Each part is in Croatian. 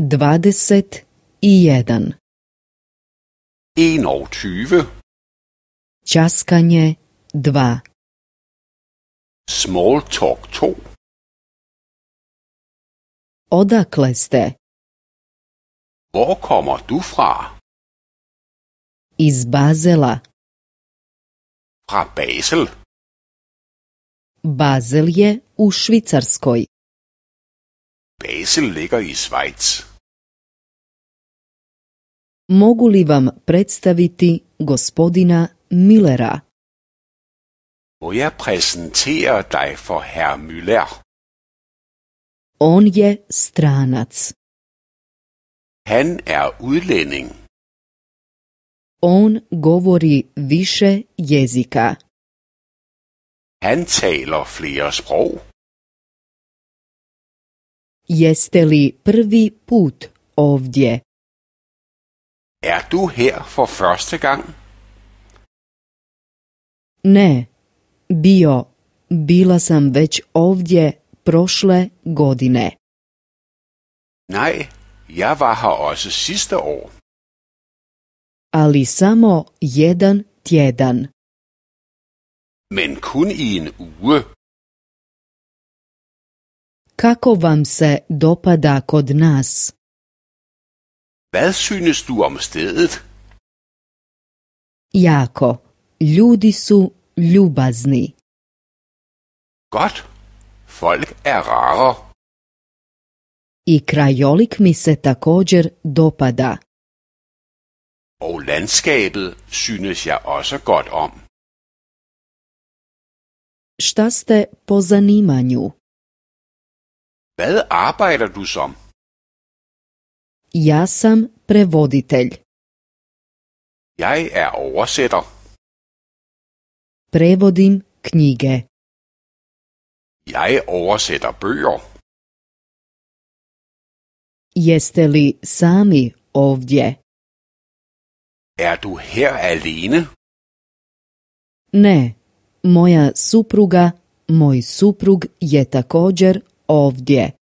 21 i 21. Časkanje 2. Small talk 2. Odakle ste? Hvor kommer du fra? Iz Bazela. Fra Basel. Bazel je u Švicarskoj. Basel ligger i Schweiz mogu li vam predstaviti gospodina Millera? Må jeg præsentere dig for herr Müller? On je stranac. Han er udlænding. On govori više jezika. Han taler flere sprog. Jeste li prvi put ovdje? Er du her for første gang? Ne, bio, bila sam već ovdje prošle godine. Nej, ja var her også sidste år. Ali samo jedan tjedan. Men kun i en uge. Kako vam se dopada kod nas? Hvad synes du om stedet? Jako. Ljudi su ljubazni. Godt. Folk er rare. I krajolik mi se također dopada. Og landskabet synes jeg også godt om. Šta ste po zanimanju? Hvad arbejder du som? Ja sam prevoditelj. Jeg er oversætter. Prevodim knjige. je oversætter bøger. Jeste li sami ovdje? Er du her alene? Ne, moja supruga, moj suprug je također ovdje.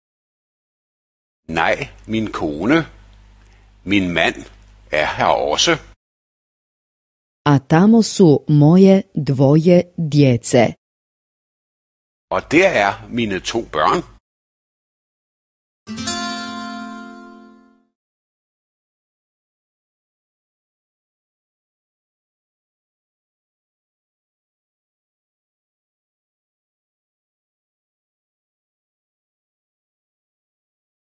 Nej, min kone, min mand er her også. A tamo su moje dvoje djece. Og der er mine to børn.